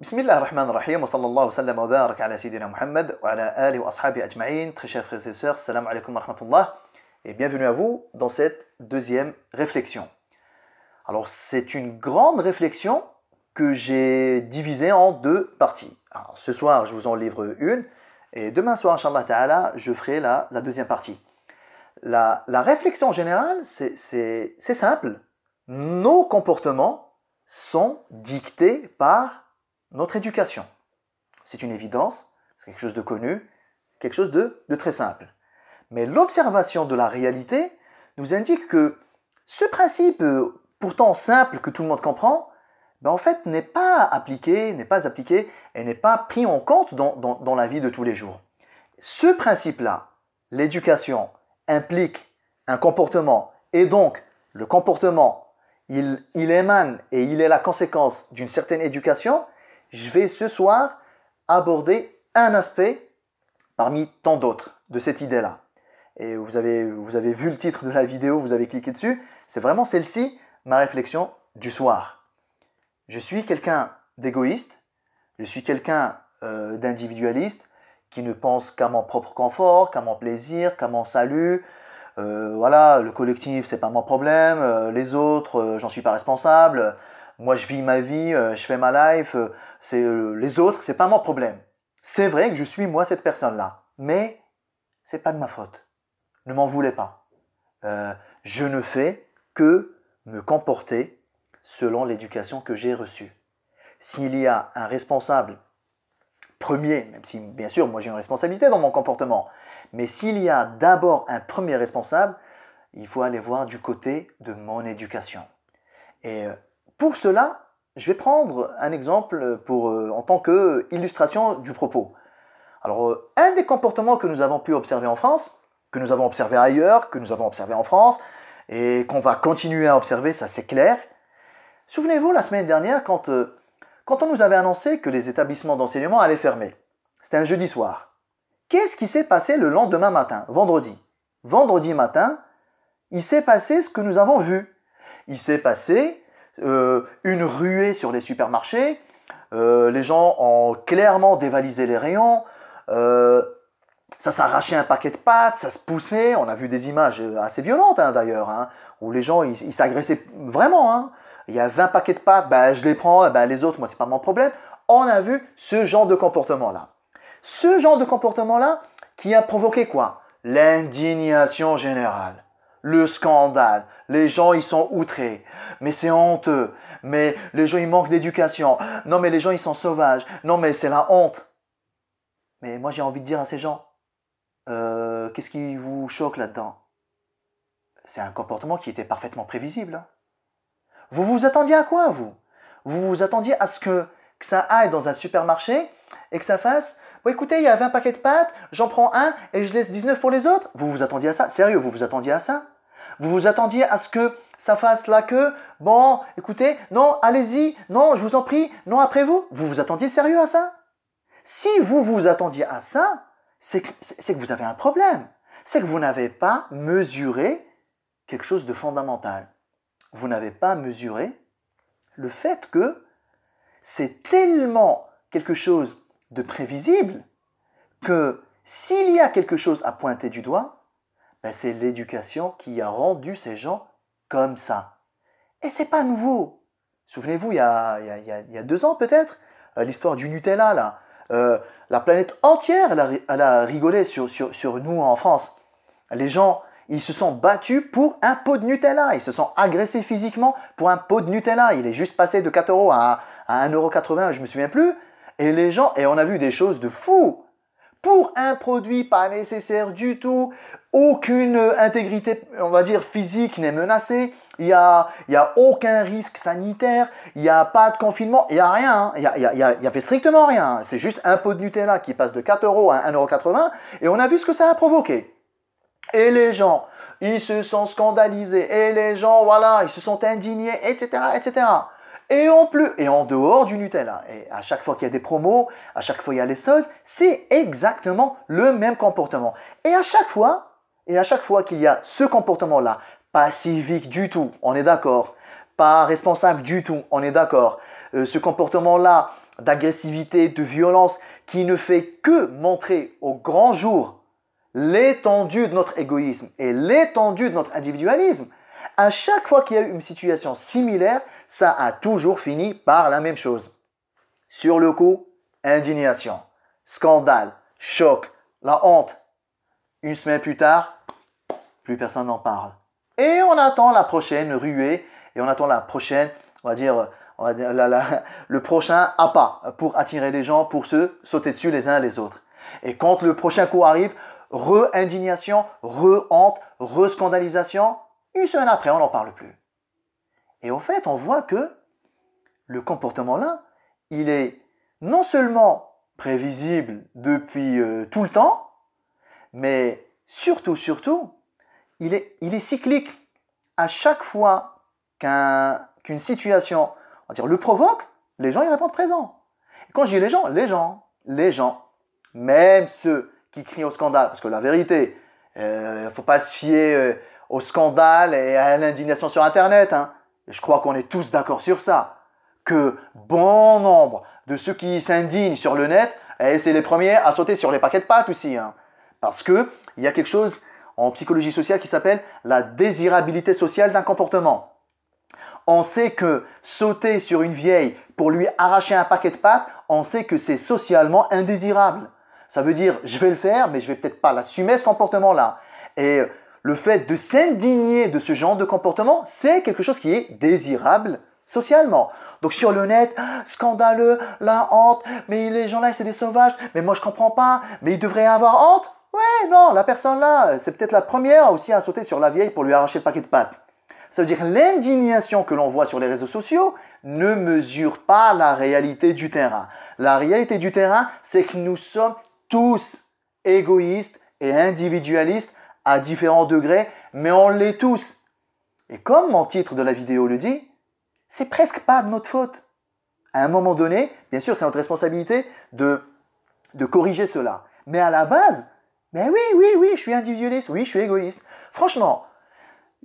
بسم الله الرحمن الرحيم وصلى الله وسلم وبارك على سيدنا محمد وعلى wa ashabi ajma'in, Très chers frères et sœurs, salam alaikum wa rahmatullah et bienvenue à vous dans cette deuxième réflexion. Alors c'est une grande réflexion que j'ai divisée en deux parties. Alors, ce soir je vous en livre une et demain soir Inch'Allah Ta'ala je ferai la, la deuxième partie. La, la réflexion générale c'est simple. Nos comportements sont dictés par notre éducation. C'est une évidence, c'est quelque chose de connu, quelque chose de, très simple. Mais l'observation de la réalité nous indique que ce principe, euh, pourtant simple que tout le monde comprend, ben, en fait n'est pas appliqué, n'est pas appliqué et n'est pas pris en compte dans, la vie de tous les jours. Ce principe-là, l'éducation, implique un comportement et donc le comportement, il émane et il est la conséquence d'une certaine éducation je vais ce soir aborder un aspect parmi tant d'autres de cette idée-là. Et vous avez, vu le titre de la vidéo, vous avez cliqué dessus. C'est vraiment celle-ci, ma réflexion du soir. Je suis quelqu'un d'égoïste, je suis quelqu'un euh, d'individualiste qui ne pense qu'à mon propre confort, qu'à mon plaisir, qu'à mon salut. Euh, voilà, le collectif, c'est pas mon problème, euh, les autres, j'en suis pas responsable. Moi, je vis ma vie, euh, je fais ma life, euh, c'est euh, les autres, c'est pas mon problème. C'est vrai que je suis moi cette personne-là, mais c'est pas de ma faute. Ne m'en voulez pas. je ne fais que me comporter selon l'éducation que j'ai reçue. S'il y a un responsable premier, même si bien sûr moi j'ai une responsabilité dans mon comportement, mais s'il y a d'abord un premier responsable, il faut aller voir du côté de mon éducation. Et pour cela, je vais prendre un exemple pour, euh, en tant qu'illustration euh, du propos. Alors, euh, un des comportements que nous avons pu observer en France, que nous avons observé ailleurs, que nous avons observé en France, et qu'on va continuer à observer, ça c'est clair. Souvenez-vous, la semaine dernière, quand, quand on nous avait annoncé que les établissements d'enseignement allaient fermer, c'était un jeudi soir. Qu'est-ce qui s'est passé le lendemain matin, vendredi Vendredi matin, il s'est passé ce que nous avons vu. Il s'est passé euh, une ruée sur les supermarchés. Euh, les gens ont clairement dévalisé les rayons. Euh, ça s'arrachait un paquet de pâtes, ça se poussait. On a vu des images assez violentes hein, d'ailleurs, hein, où les gens ils s'agressaient vraiment. Hein. Il y a 20 paquets de pâtes, ben, je les prends, eh ben, les autres, moi, c'est pas mon problème. On a vu ce genre de comportement-là. Ce genre de comportement-là qui a provoqué quoi L'indignation générale le scandale. Les gens, ils sont outrés. Mais c'est honteux. Mais les gens, ils manquent d'éducation. Non, mais les gens, ils sont sauvages. Non, mais c'est la honte. Mais moi, j'ai envie de dire à ces gens, euh, qu'est-ce qui vous choque là-dedans C'est un comportement qui était parfaitement prévisible. Hein. Vous vous attendiez à quoi, vous Vous vous attendiez à ce que, ça aille dans un supermarché et que ça fasse Bon, écoutez, il y a 20 paquets de pâtes, j'en prends un et je laisse 19 pour les autres Vous vous attendiez à ça Sérieux, vous vous attendiez à ça vous vous attendiez à ce que ça fasse la queue. Bon, écoutez, non, allez-y, non, je vous en prie, non, après vous. Vous vous attendiez sérieux à ça Si vous vous attendiez à ça, c'est que, que, vous avez un problème. C'est que vous n'avez pas mesuré quelque chose de fondamental. Vous n'avez pas mesuré le fait que c'est tellement quelque chose de prévisible que s'il y a quelque chose à pointer du doigt, ben, c'est l'éducation qui a rendu ces gens comme ça. Et c'est pas nouveau. Souvenez-vous, il y a, deux ans peut-être, euh, l'histoire du Nutella, là. Euh, la planète entière, elle a, rigolé sur, sur, sur, nous en France. Les gens, ils se sont battus pour un pot de Nutella. Ils se sont agressés physiquement pour un pot de Nutella. Il est juste passé de 4 euros à, à 1,80 euros, je me souviens plus. Et les gens, et on a vu des choses de fous pour un produit pas nécessaire du tout, aucune intégrité, on va dire, physique n'est menacée, il n'y a, y a aucun risque sanitaire, il n'y a pas de confinement, il n'y a rien, hein. il n'y a, y a, fait strictement rien. C'est juste un pot de Nutella qui passe de 4 euros à 1,80 euros et on a vu ce que ça a provoqué. Et les gens, ils se sont scandalisés, et les gens, voilà, ils se sont indignés, etc., etc et en plus, et en dehors du Nutella. Et à chaque fois qu'il y a des promos, à chaque fois il y a les soldes, c'est exactement le même comportement. Et à chaque fois, et à chaque fois qu'il y a ce comportement-là, pas civique du tout, on est d'accord, pas responsable du tout, on est d'accord, euh, ce comportement-là d'agressivité, de violence, qui ne fait que montrer au grand jour l'étendue de notre égoïsme et l'étendue de notre individualisme, à chaque fois qu'il y a eu une situation similaire, ça a toujours fini par la même chose. Sur le coup, indignation, scandale, choc, la honte. Une semaine plus tard, plus personne n'en parle. Et on attend la prochaine ruée et on attend la prochaine, on va dire, le prochain appât pour attirer les gens, pour se sauter dessus les uns les autres. Et quand le prochain coup arrive, re-indignation, re-honte, re-scandalisation, une semaine après, on n'en parle plus. Et au fait, on voit que le comportement-là, il est non seulement prévisible depuis euh, tout le temps, mais surtout, surtout, il est, il est cyclique. À chaque fois qu'un, qu'une situation on dire, le provoque, les gens y répondent présent. quand je dis les gens, les gens, les gens, même ceux qui crient au scandale, parce que la vérité, il euh, ne faut pas se fier euh, au scandale et à l'indignation sur Internet. Hein. Je crois qu'on est tous d'accord sur ça. Que bon nombre de ceux qui s'indignent sur le net, eh, c'est les premiers à sauter sur les paquets de pâtes aussi. Hein. Parce que il y a quelque chose en psychologie sociale qui s'appelle la désirabilité sociale d'un comportement. On sait que sauter sur une vieille pour lui arracher un paquet de pâtes, on sait que c'est socialement indésirable. Ça veut dire je vais le faire, mais je vais peut-être pas l'assumer ce comportement-là. Et le fait de s'indigner de ce genre de comportement, c'est quelque chose qui est désirable socialement. Donc sur le net, ah, scandaleux, la honte, mais les gens là, c'est des sauvages, mais moi je comprends pas, mais ils devraient avoir honte. Ouais, non, la personne là, c'est peut-être la première aussi à sauter sur la vieille pour lui arracher le paquet de pâtes. Ça veut dire l'indignation que l'on voit sur les réseaux sociaux ne mesure pas la réalité du terrain. La réalité du terrain, c'est que nous sommes tous égoïstes et individualistes à différents degrés, mais on l'est tous. Et comme mon titre de la vidéo le dit, c'est presque pas de notre faute. À un moment donné, bien sûr, c'est notre responsabilité de, de corriger cela. Mais à la base, ben oui, oui, oui, je suis individualiste, oui, je suis égoïste. Franchement,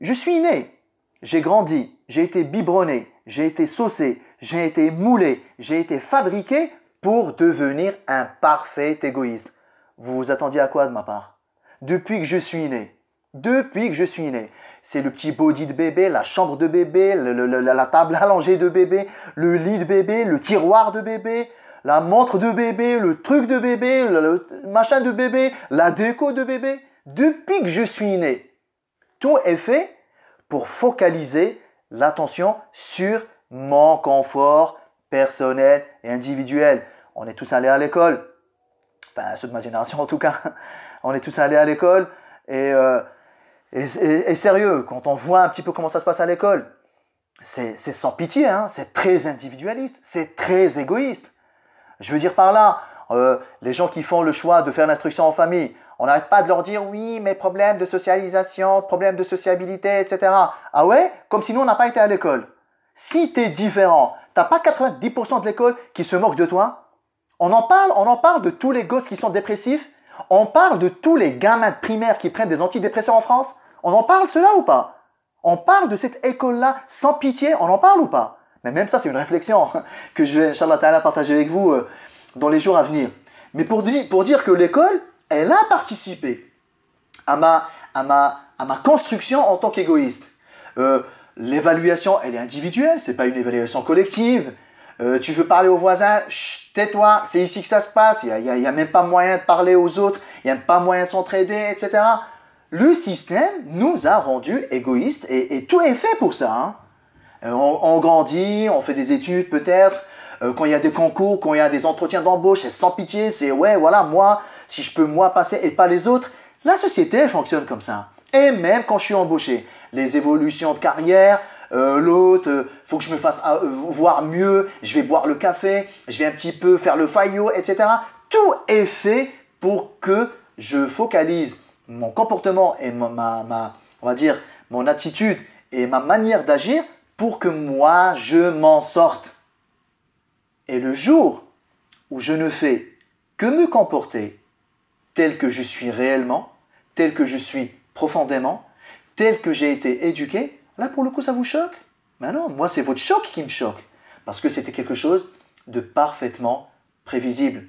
je suis né, j'ai grandi, j'ai été biberonné, j'ai été saucé, j'ai été moulé, j'ai été fabriqué pour devenir un parfait égoïste. Vous vous attendiez à quoi de ma part depuis que je suis né. Depuis que je suis né. C'est le petit body de bébé, la chambre de bébé, la, table allongée de bébé, le lit de bébé, le tiroir de bébé, la montre de bébé, le truc de bébé, le, machin de bébé, la déco de bébé. Depuis que je suis né, tout est fait pour focaliser l'attention sur mon confort personnel et individuel. On est tous allés à l'école. Enfin, ceux de ma génération en tout cas on est tous allés à l'école euh, et, sérieux, quand on voit un petit peu comment ça se passe à l'école, c'est sans pitié, hein, c'est très individualiste, c'est très égoïste. Je veux dire par là, euh, les gens qui font le choix de faire l'instruction en famille, on n'arrête pas de leur dire oui, mais problèmes de socialisation, problème de sociabilité, etc. Ah ouais Comme si nous, on n'a pas été à l'école. Si tu es différent, t'as pas 90% de l'école qui se moque de toi On en parle, on en parle de tous les gosses qui sont dépressifs on parle de tous les gamins de primaire qui prennent des antidépresseurs en France On en parle cela ou pas On parle de cette école-là sans pitié On en parle ou pas Mais même ça, c'est une réflexion que je vais, Inch'Allah partager avec vous euh, dans les jours à venir. Mais pour, dire que l'école, elle a participé à ma, construction en tant qu'égoïste. Euh, l'évaluation, elle est individuelle, ce n'est pas une évaluation collective. Euh, tu veux parler aux voisins, tais-toi, c'est ici que ça se passe, il n'y a, même pas moyen de parler aux autres, il n'y a même pas moyen de s'entraider, etc. Le système nous a rendus égoïstes et, tout est fait pour ça. Hein. Euh, on, grandit, on fait des études peut-être, euh, quand il y a des concours, quand il y a des entretiens d'embauche, c'est sans pitié, c'est ouais, voilà, moi, si je peux moi passer et pas les autres. La société, fonctionne comme ça. Et même quand je suis embauché, les évolutions de carrière, euh, l'autre, l'autre, euh, faut que je me fasse euh, voir mieux, je vais boire le café, je vais un petit peu faire le faillot, etc. Tout est fait pour que je focalise mon comportement et ma on va dire, mon attitude et ma manière d'agir pour que moi, je m'en sorte. Et le jour où je ne fais que me comporter tel que je suis réellement, tel que je suis profondément, tel que j'ai été éduqué, Là, pour le coup, ça vous choque Ben non, moi, c'est votre choc qui me choque. Parce que c'était quelque chose de parfaitement prévisible.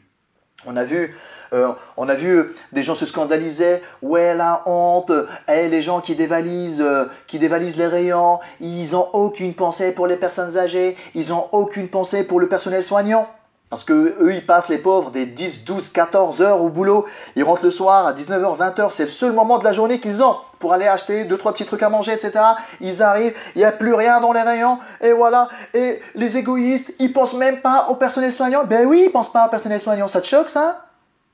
On a vu, euh, on a vu euh, des gens se scandaliser. « Ouais, la honte. Eh, les gens qui dévalisent, euh, qui dévalisent les rayons. Ils n'ont aucune pensée pour les personnes âgées. Ils n'ont aucune pensée pour le personnel soignant. Parce que eux, ils passent les pauvres des 10, 12, 14 heures au boulot. Ils rentrent le soir à 19h, 20h. C'est le seul moment de la journée qu'ils ont pour aller acheter deux, trois petits trucs à manger, etc. Ils arrivent, il n'y a plus rien dans les rayons. Et voilà. Et les égoïstes, ils pensent même pas au personnel soignant. Ben oui, ils pensent pas au personnel soignant. Ça te choque, ça?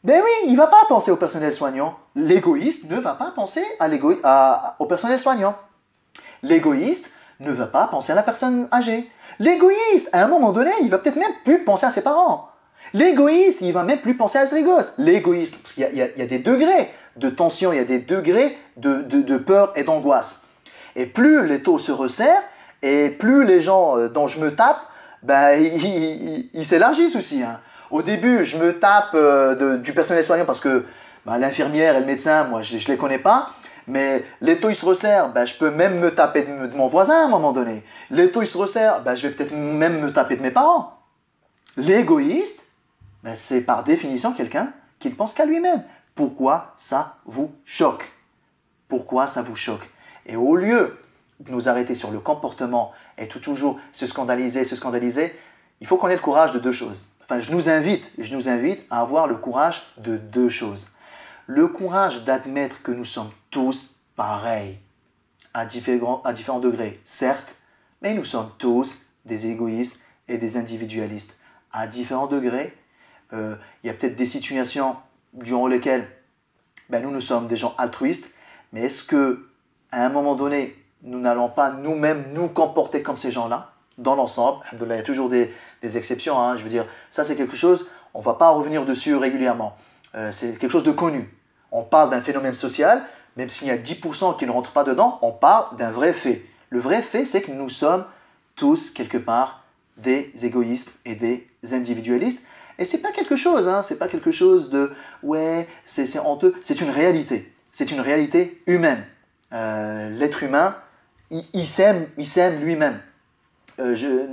Ben oui, il va pas penser au personnel soignant. L'égoïste ne va pas penser à au personnel soignant. L'égoïste ne va pas penser à la personne âgée. L'égoïste, à un moment donné, il va peut-être même plus penser à ses parents. L'égoïste, il va même plus penser à ses gosses. L'égoïste, parce qu'il y, a des degrés de tension, il y a des degrés de, peur et d'angoisse. Et plus les taux se resserrent, et plus les gens euh, dont je me tape, ben, ils s'élargissent aussi. Hein. Au début, je me tape euh, du personnel soignant parce que ben, l'infirmière et le médecin, moi, je ne les connais pas. Mais l'étau se resserre, ben bah, je peux même me taper de, mon voisin à un moment donné. L'étau se resserre, ben bah, je vais peut-être même me taper de mes parents. L'égoïste, ben c'est par définition quelqu'un qui ne pense qu'à lui-même. Pourquoi ça vous choque Pourquoi ça vous choque Et au lieu de nous arrêter sur le comportement et tout toujours se scandaliser, se scandaliser, il faut qu'on ait le courage de deux choses. Enfin, je nous invite, je nous invite à avoir le courage de deux choses le courage d'admettre que nous sommes tous pareils, à différents, à différents degrés, certes, mais nous sommes tous des égoïstes et des individualistes, à différents degrés. Euh, il y a peut-être des situations durant lesquelles ben, nous, nous sommes des gens altruistes, mais est-ce que à un moment donné, nous n'allons pas nous-mêmes nous comporter comme ces gens-là dans l'ensemble. Il y a toujours des, exceptions. Hein. Je veux dire, ça c'est quelque chose, on ne va pas revenir dessus régulièrement. Euh, c'est quelque chose de connu. On parle d'un phénomène social, même s'il y a 10% qui ne rentrent pas dedans, on parle d'un vrai fait. Le vrai fait, c'est que nous sommes tous, quelque part, des égoïstes et des individualistes. Et c'est pas quelque chose, hein, c'est pas quelque chose de ouais, c'est honteux, c'est une réalité. C'est une réalité humaine. Euh, l'être humain, il, il s'aime, il s'aime lui-même. Euh,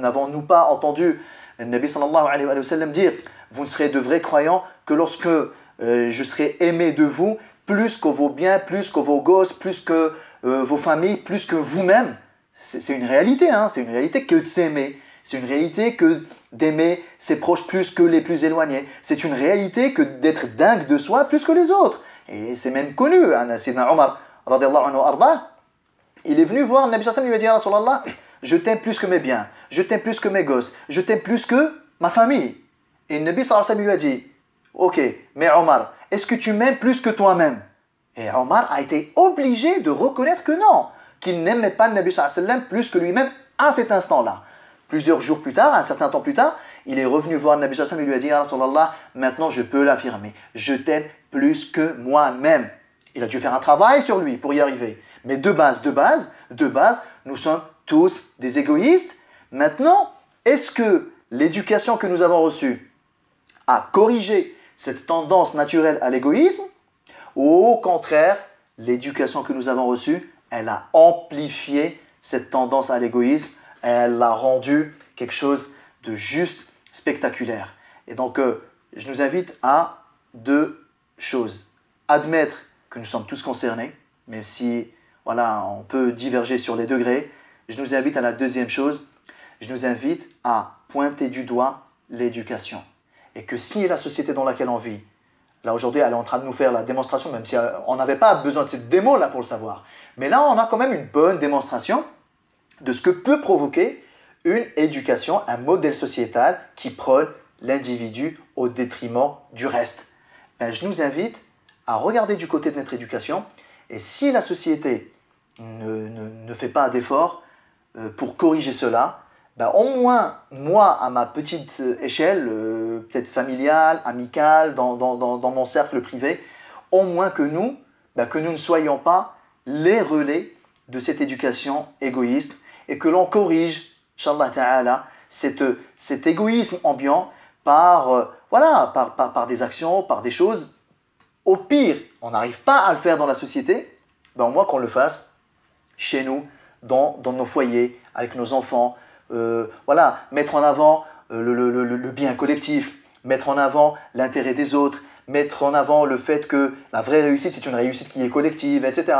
n'avons-nous pas entendu le Nabi sallallahu alayhi wa sallam dire Vous ne serez de vrais croyants que lorsque euh, je serai aimé de vous plus que vos biens, plus que vos gosses, plus que euh, vos familles, plus que vous-même. C'est une réalité, hein? c'est une réalité que de s'aimer. C'est une réalité que d'aimer ses proches plus que les plus éloignés. C'est une réalité que d'être dingue de soi plus que les autres. Et c'est même connu. Hein, Sidna Omar, il est venu voir Nabi Sassam, il lui a dit je t'aime plus que mes biens, je t'aime plus que mes gosses, je t'aime plus que ma famille. Et Nabi Sassam lui a dit Ok, mais Omar, est-ce que tu m'aimes plus que toi-même Et Omar a été obligé de reconnaître que non, qu'il n'aimait pas le Nabi Wasallam plus que lui-même à cet instant-là. Plusieurs jours plus tard, un certain temps plus tard, il est revenu voir le Nabi Wasallam et lui a dit, Wasallam, maintenant je peux l'affirmer, je t'aime plus que moi-même. Il a dû faire un travail sur lui pour y arriver. Mais de base, de base, de base, nous sommes tous des égoïstes. Maintenant, est-ce que l'éducation que nous avons reçue a corrigé cette tendance naturelle à l'égoïsme. Au contraire, l'éducation que nous avons reçue, elle a amplifié cette tendance à l'égoïsme, elle l'a rendu quelque chose de juste spectaculaire. Et donc, euh, je nous invite à deux choses. Admettre que nous sommes tous concernés, même si voilà, on peut diverger sur les degrés. Je nous invite à la deuxième chose, je nous invite à pointer du doigt l'éducation et que si la société dans laquelle on vit, là aujourd'hui elle est en train de nous faire la démonstration, même si euh, on n'avait pas besoin de cette démo là pour le savoir, mais là on a quand même une bonne démonstration de ce que peut provoquer une éducation, un modèle sociétal qui prône l'individu au détriment du reste. Ben, je nous invite à regarder du côté de notre éducation et si la société ne, ne fait pas d'efforts euh, pour corriger cela, bah, au moins, moi, à ma petite euh, échelle, euh, peut-être familiale, amicale, dans, dans, dans, dans, mon cercle privé, au moins que nous, bah, que nous ne soyons pas les relais de cette éducation égoïste et que l'on corrige, Inch'Allah Ta'ala, cet, cet égoïsme ambiant par, euh, voilà, par, par, des actions, par des choses. Au pire, on n'arrive pas à le faire dans la société, bah, au moins qu'on le fasse chez nous, dans nos foyers, avec nos enfants, euh, voilà, mettre en avant euh, le, bien collectif, mettre en avant l'intérêt des autres, mettre en avant le fait que la vraie réussite, c'est une réussite qui est collective, etc.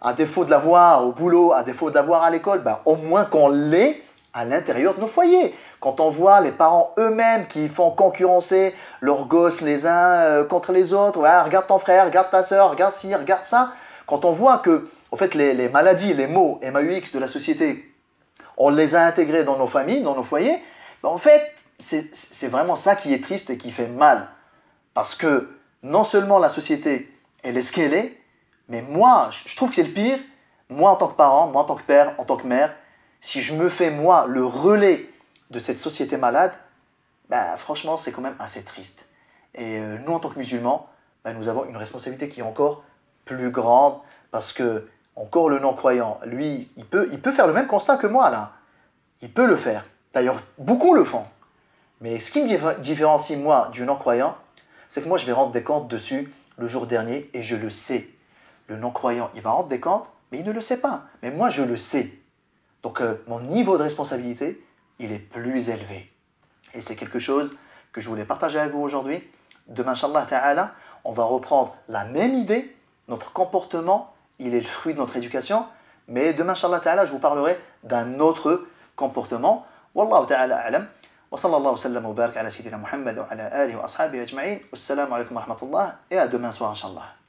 À défaut de l'avoir au boulot, à défaut de l'avoir à l'école, ben, au moins qu'on l'ait à l'intérieur de nos foyers. Quand on voit les parents eux-mêmes qui font concurrencer leurs gosses les uns euh, contre les autres, regarde ton frère, regarde ta soeur, regarde ci, regarde ça. Quand on voit que, en fait, les, maladies, les maux MAUX de la société on les a intégrés dans nos familles, dans nos foyers. Ben, en fait, c'est vraiment ça qui est triste et qui fait mal. Parce que non seulement la société, elle est ce qu'elle est, mais moi, je trouve que c'est le pire. Moi, en tant que parent, moi, en tant que père, en tant que mère, si je me fais, moi, le relais de cette société malade, ben, franchement, c'est quand même assez triste. Et euh, nous, en tant que musulmans, ben, nous avons une responsabilité qui est encore plus grande parce que encore le non-croyant, lui, il peut, il peut faire le même constat que moi, là. Il peut le faire. D'ailleurs, beaucoup le font. Mais ce qui me différencie, moi, du non-croyant, c'est que moi, je vais rendre des comptes dessus le jour dernier et je le sais. Le non-croyant, il va rendre des comptes, mais il ne le sait pas. Mais moi, je le sais. Donc, euh, mon niveau de responsabilité, il est plus élevé. Et c'est quelque chose que je voulais partager avec vous aujourd'hui. Demain, Inch'Allah Ta'ala, on va reprendre la même idée, notre comportement, il est le fruit de notre éducation. Mais demain, Inch'Allah Ta'ala, je vous parlerai d'un autre comportement. Wallahu Ta'ala alam. Wa sallallahu sallam wa baraka ala Sidina Muhammad wa ala alihi wa ashabihi ajma'in. Wassalamu alaikum wa rahmatullah. Et à demain soir, Inch'Allah.